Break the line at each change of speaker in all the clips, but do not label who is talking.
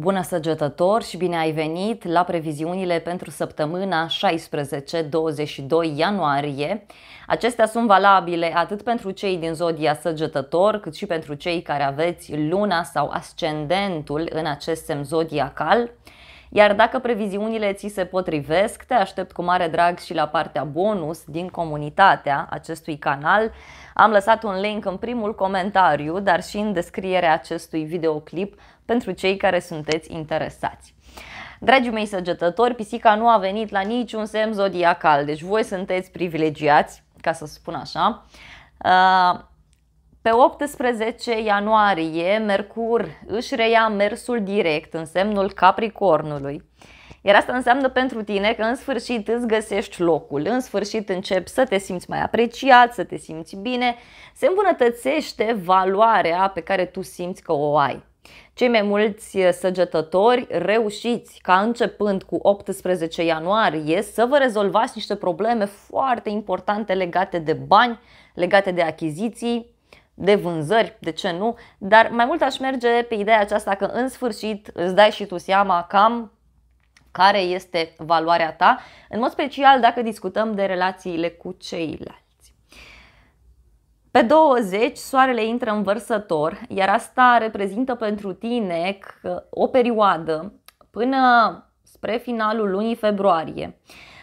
Bună săgetător și bine ai venit la previziunile pentru săptămâna 16-22 ianuarie. Acestea sunt valabile atât pentru cei din zodia săgetător, cât și pentru cei care aveți luna sau ascendentul în acest semn zodiacal. Iar dacă previziunile ți se potrivesc, te aștept cu mare drag și la partea bonus din comunitatea acestui canal, am lăsat un link în primul comentariu, dar și în descrierea acestui videoclip pentru cei care sunteți interesați. Dragii mei săgetători, pisica nu a venit la niciun semn zodiacal, deci voi sunteți privilegiați, ca să spun așa. Uh, pe 18 ianuarie, Mercur își reia mersul direct în semnul Capricornului iar asta înseamnă pentru tine că în sfârșit îți găsești locul, în sfârșit începi să te simți mai apreciat, să te simți bine, se îmbunătățește valoarea pe care tu simți că o ai. Cei mai mulți săgetători reușiți ca începând cu 18 ianuarie să vă rezolvați niște probleme foarte importante legate de bani, legate de achiziții, de vânzări, de ce nu, dar mai mult aș merge pe ideea aceasta că în sfârșit îți dai și tu seama cam care este valoarea ta, în mod special dacă discutăm de relațiile cu ceilalți. Pe 20, soarele intră în vărsător, iar asta reprezintă pentru tine o perioadă până spre finalul lunii februarie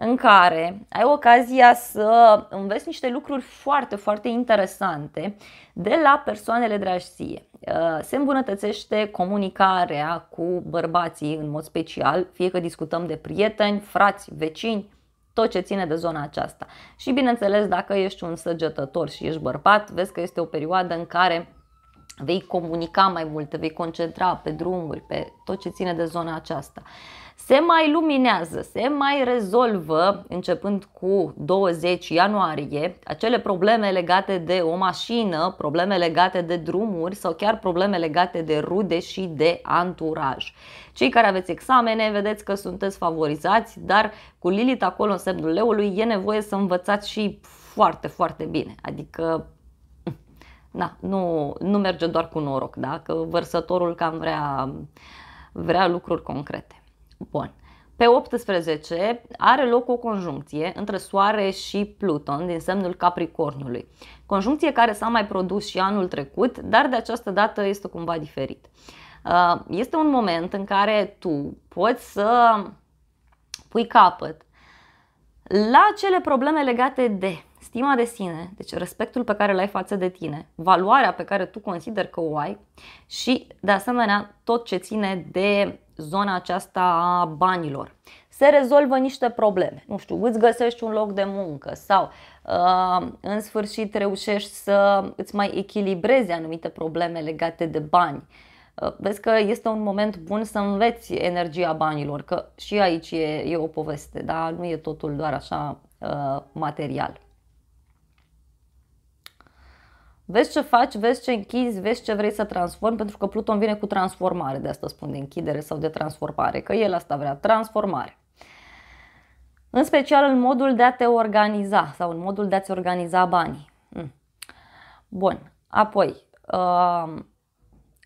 în care ai ocazia să înveți niște lucruri foarte, foarte interesante de la persoanele dragie. Uh, se îmbunătățește comunicarea cu bărbații în mod special, fie că discutăm de prieteni, frați, vecini, tot ce ține de zona aceasta. Și bineînțeles, dacă ești un săgetător și ești bărbat, vezi că este o perioadă în care vei comunica mai mult, te vei concentra pe drumuri, pe tot ce ține de zona aceasta. Uh, se mai luminează, se mai rezolvă, începând cu 20 ianuarie, acele probleme legate de o mașină, probleme legate de drumuri sau chiar probleme legate de rude și de anturaj. Cei care aveți examene, vedeți că sunteți favorizați, dar cu Lilith acolo în semnul leului e nevoie să învățați și foarte, foarte bine. Adică na, nu, nu merge doar cu noroc, da? că vărsătorul cam vrea, vrea lucruri concrete. Bun. Pe 18 are loc o conjuncție între Soare și Pluton din semnul Capricornului. Conjuncție care s-a mai produs și anul trecut, dar de această dată este cumva diferit. Uh, este un moment în care tu poți să pui capăt la cele probleme legate de stima de sine, deci respectul pe care îl ai față de tine, valoarea pe care tu consider că o ai și, de asemenea, tot ce ține de zona aceasta a banilor. Se rezolvă niște probleme, nu știu, îți găsești un loc de muncă sau uh, în sfârșit reușești să îți mai echilibrezi anumite probleme legate de bani. Uh, vezi că este un moment bun să înveți energia banilor, că și aici e, e o poveste, dar nu e totul doar așa uh, material. Vezi ce faci, vezi ce închizi, vezi ce vrei să transformi, pentru că Pluton vine cu transformare, de asta spun de închidere sau de transformare, că el asta vrea, transformare. În special în modul de a te organiza sau în modul de a-ți organiza banii. Mm. Bun, apoi, uh,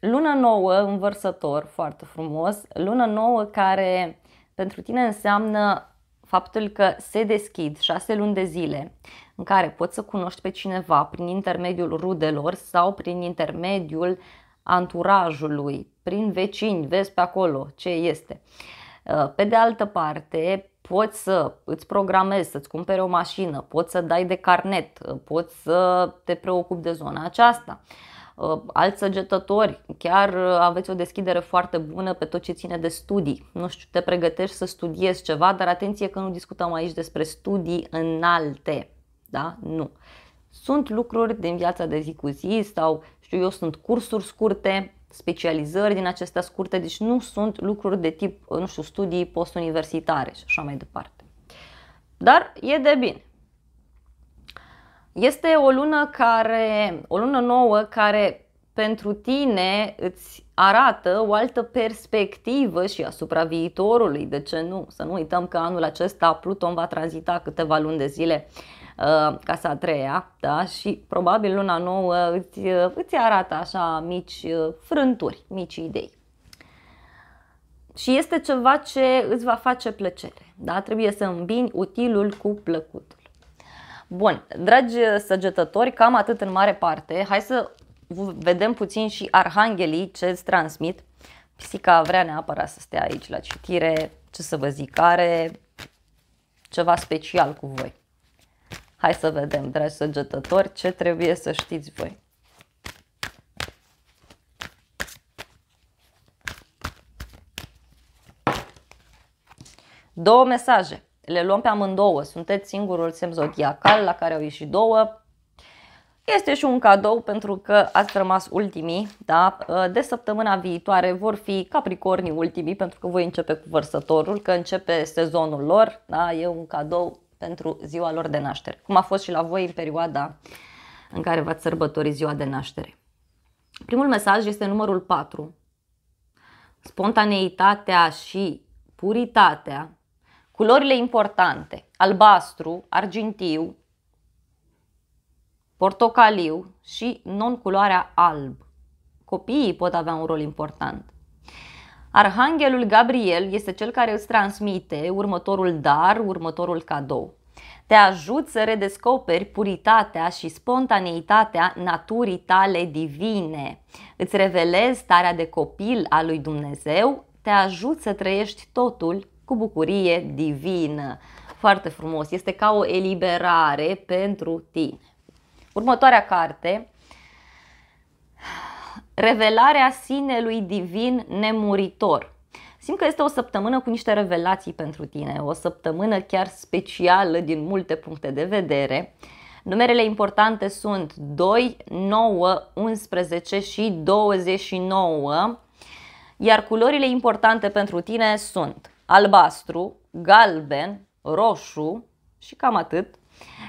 luna nouă, învărsător, foarte frumos, luna nouă care pentru tine înseamnă faptul că se deschid șase luni de zile în care poți să cunoști pe cineva prin intermediul rudelor sau prin intermediul anturajului, prin vecini, vezi pe acolo ce este. Uh, pe de altă parte, poți să îți programezi, să-ți cumpere o mașină, poți să dai de carnet, uh, poți să te preocupi de zona aceasta. Uh, alți săgetători, chiar uh, aveți o deschidere foarte bună pe tot ce ține de studii. Nu știu, te pregătești să studiezi ceva, dar atenție că nu discutăm aici despre studii înalte. Da? Nu. Sunt lucruri din viața de zi cu zi sau știu eu, sunt cursuri scurte, specializări din acestea scurte, deci nu sunt lucruri de tip, uh, nu știu, studii postuniversitare și așa mai departe. Dar e de bine. Este o lună care, o lună nouă care pentru tine îți arată o altă perspectivă și asupra viitorului, de ce nu? Să nu uităm că anul acesta Pluton va tranzita câteva luni de zile uh, casa a treia da? și probabil luna nouă îți, uh, îți arată așa mici uh, frânturi, mici idei. Și este ceva ce îți va face plăcere, da? trebuie să îmbini utilul cu plăcutul. Bun, dragi săgetători, cam atât în mare parte. Hai să vedem puțin și arhanghelii ce îți transmit. Pisica vrea neapărat să stea aici la citire, ce să vă zic, are ceva special cu voi. Hai să vedem, dragi săgetători, ce trebuie să știți voi. Două mesaje le luăm pe amândouă, sunteți singurul semn zodiacal la care au ieșit două, este și un cadou pentru că ați rămas ultimii, da? Uh, de săptămâna viitoare vor fi capricornii ultimii pentru că voi începe cu vărsătorul, că începe sezonul lor, da? E un cadou pentru ziua lor de naștere, cum a fost și la voi în perioada în care v-ați sărbători ziua de naștere. Primul mesaj este numărul 4. Spontaneitatea și puritatea Culorile importante, albastru, argintiu, portocaliu și non-culoarea alb. Copiii pot avea un rol important. Arhanghelul Gabriel este cel care îți transmite următorul dar, următorul cadou. Te ajut să redescoperi puritatea și spontaneitatea naturii tale divine. Îți revelezi starea de copil a lui Dumnezeu, te ajut să trăiești totul cu bucurie divină. Foarte frumos, este ca o eliberare pentru tine. Următoarea carte, Revelarea sinelui divin nemuritor. Simt că este o săptămână cu niște revelații pentru tine, o săptămână chiar specială din multe puncte de vedere. Numerele importante sunt 2, 9, 11 și 29, iar culorile importante pentru tine sunt albastru, galben, roșu și cam atât.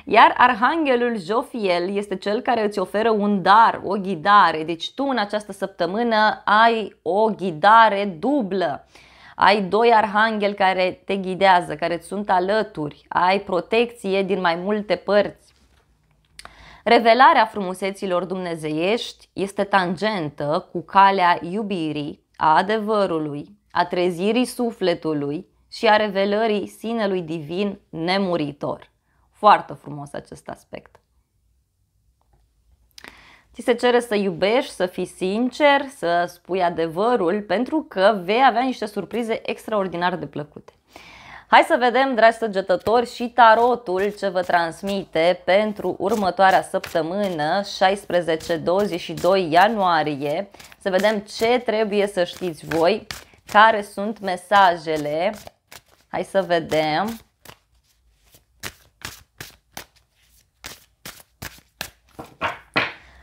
Iar arhanghelul Jofiel este cel care îți oferă un dar, o ghidare. Deci tu în această săptămână ai o ghidare dublă. Ai doi arhangheli care te ghidează, care îți sunt alături. Ai protecție din mai multe părți. Revelarea frumuseților dumnezeiești este tangentă cu calea iubirii, a adevărului, a trezirii sufletului și a revelării sinelui divin nemuritor. Foarte frumos acest aspect. Ți se cere să iubești, să fii sincer, să spui adevărul, pentru că vei avea niște surprize extraordinar de plăcute. Hai să vedem, dragi săgetători, și tarotul ce vă transmite pentru următoarea săptămână, 16-22 ianuarie. Să vedem ce trebuie să știți voi care sunt mesajele? Hai să vedem.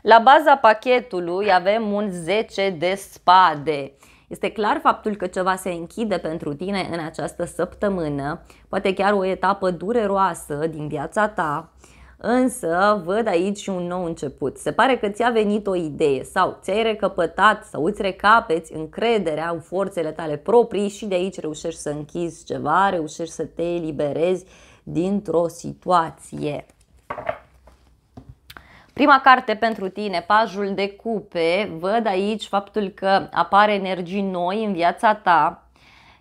La baza pachetului avem un 10 de spade. Este clar faptul că ceva se închide pentru tine în această săptămână, poate chiar o etapă dureroasă din viața ta însă văd aici și un nou început. Se pare că ți-a venit o idee sau ți-ai recăpătat sau îți recapeți încrederea în forțele tale proprii și de aici reușești să închizi ceva, reușești să te eliberezi dintr-o situație. Prima carte pentru tine, pajul de cupe, văd aici faptul că apare energii noi în viața ta,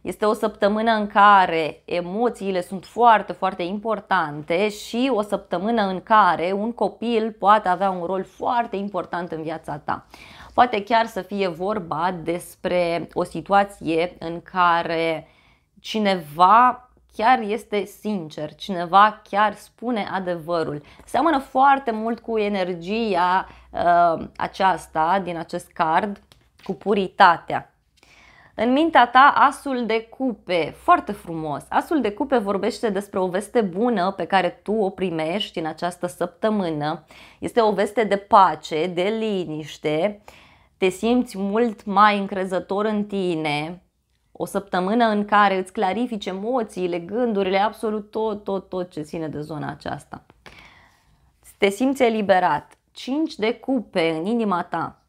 este o săptămână în care emoțiile sunt foarte, foarte importante și o săptămână în care un copil poate avea un rol foarte important în viața ta. Poate chiar să fie vorba despre o situație în care cineva chiar este sincer, cineva chiar spune adevărul. Seamănă foarte mult cu energia uh, aceasta din acest card, cu puritatea. În mintea ta, asul de cupe, foarte frumos. Asul de cupe vorbește despre o veste bună pe care tu o primești în această săptămână. Este o veste de pace, de liniște. Te simți mult mai încrezător în tine. O săptămână în care îți clarifici emoțiile, gândurile, absolut tot, tot, tot ce ține de zona aceasta. Te simți eliberat. 5 de cupe în inima ta.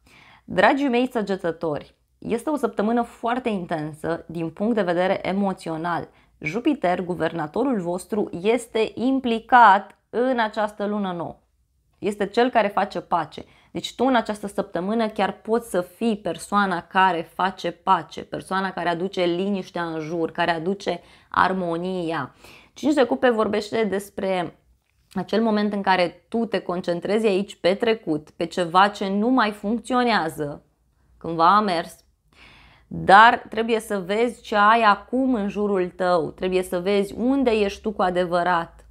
Dragii mei săgetători, este o săptămână foarte intensă din punct de vedere emoțional. Jupiter, guvernatorul vostru, este implicat în această lună nouă. Este cel care face pace. Deci tu în această săptămână chiar poți să fii persoana care face pace, persoana care aduce liniștea în jur, care aduce armonia. 5 de cupe vorbește despre acel moment în care tu te concentrezi aici pe trecut, pe ceva ce nu mai funcționează, cândva a mers, dar trebuie să vezi ce ai acum în jurul tău, trebuie să vezi unde ești tu cu adevărat,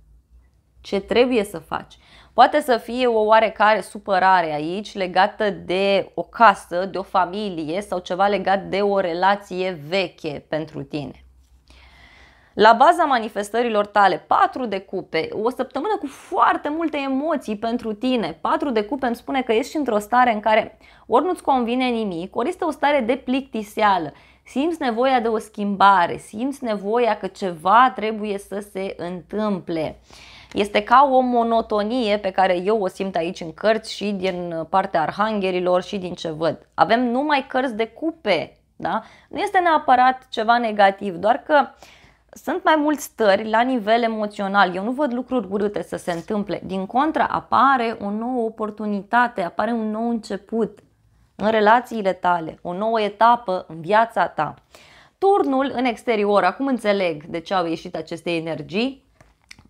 ce trebuie să faci. Poate să fie o oarecare supărare aici legată de o casă, de o familie sau ceva legat de o relație veche pentru tine. La baza manifestărilor tale, patru de cupe, o săptămână cu foarte multe emoții pentru tine. Patru de cupe îmi spune că ești într-o stare în care ori nu-ți convine nimic, ori este o stare de plictiseală. Simți nevoia de o schimbare, simți nevoia că ceva trebuie să se întâmple. Este ca o monotonie pe care eu o simt aici în cărți și din partea arhanghelilor și din ce văd. Avem numai cărți de cupe, da? Nu este neapărat ceva negativ, doar că uh, sunt mai mulți stări la nivel emoțional. Eu nu văd lucruri urâte să se întâmple. Din contra, apare o nouă oportunitate, apare un nou început în relațiile tale, o nouă etapă în viața ta. Turnul în exterior, acum înțeleg de ce au ieșit aceste energii.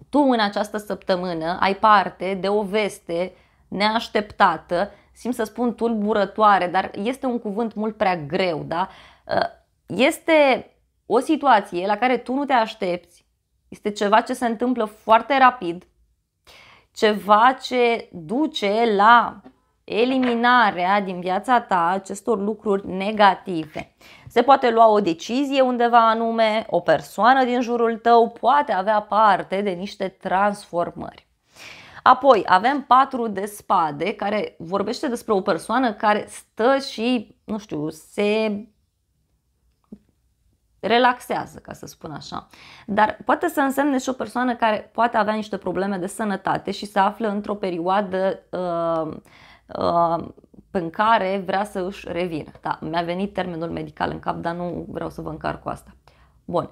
Tu în această săptămână ai parte de o veste neașteptată, simt să spun tulburătoare, dar este un cuvânt mult prea greu, da? Este o situație la care tu nu te aștepți, este ceva ce se întâmplă foarte rapid, ceva ce duce la eliminarea din viața ta acestor lucruri negative. Se poate lua o decizie undeva anume, o persoană din jurul tău poate avea parte de niște transformări. Apoi avem patru de spade care vorbește despre o persoană care stă și, nu știu, se relaxează, ca să spun așa. Dar poate să însemne și o persoană care poate avea niște probleme de sănătate și se află într-o perioadă uh, uh, în care vrea să își revină. Da, mi-a venit termenul medical în cap, dar nu vreau să vă încarc cu asta. Bun.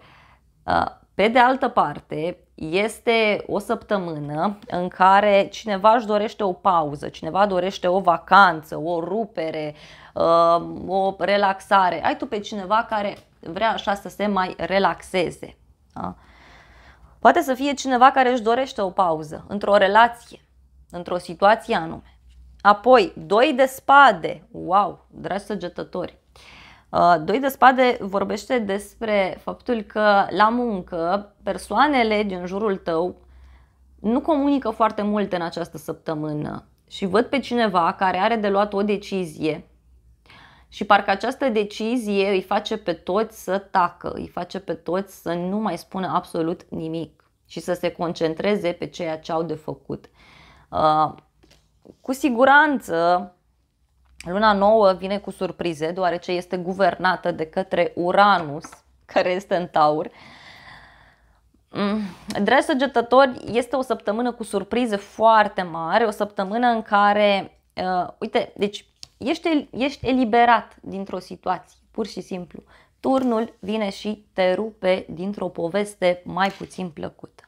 Uh, pe de altă parte, este o săptămână în care cineva își dorește o pauză, cineva dorește o vacanță, o rupere, uh, o relaxare. Ai tu pe cineva care vrea așa să se mai relaxeze. Da? Poate să fie cineva care își dorește o pauză într-o relație, într-o situație anume. Apoi, doi de spade. Wow, dragi săgetători! Uh, doi de spade vorbește despre faptul că la muncă persoanele din jurul tău nu comunică foarte mult în această săptămână și văd pe cineva care are de luat o decizie și parcă această decizie îi face pe toți să tacă, îi face pe toți să nu mai spună absolut nimic și să se concentreze pe ceea ce au de făcut. Uh, cu siguranță, luna nouă vine cu surprize, deoarece este guvernată de către Uranus, care este în taur. Mm, dragi săgetători, este o săptămână cu surprize foarte mari, o săptămână în care, uh, uite, deci Ești, ești eliberat dintr-o situație, pur și simplu. Turnul vine și te rupe dintr-o poveste mai puțin plăcută.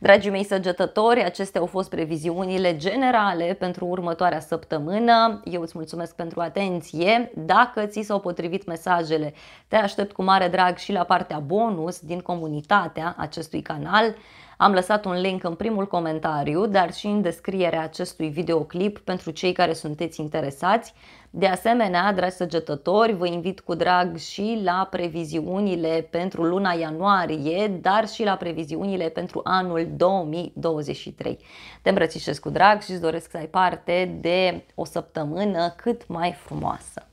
Dragii mei săgetători, acestea au fost previziunile generale pentru următoarea săptămână. Eu îți mulțumesc pentru atenție. Dacă ți s-au potrivit mesajele, te aștept cu mare drag și la partea bonus din comunitatea acestui canal. Am lăsat un link în primul comentariu, dar și în descrierea acestui videoclip pentru cei care sunteți interesați. De asemenea, dragi săgetători, vă invit cu drag și la previziunile pentru luna ianuarie, dar și la previziunile pentru anul 2023. Te îmbrățișez cu drag și îți doresc să ai parte de o săptămână cât mai frumoasă.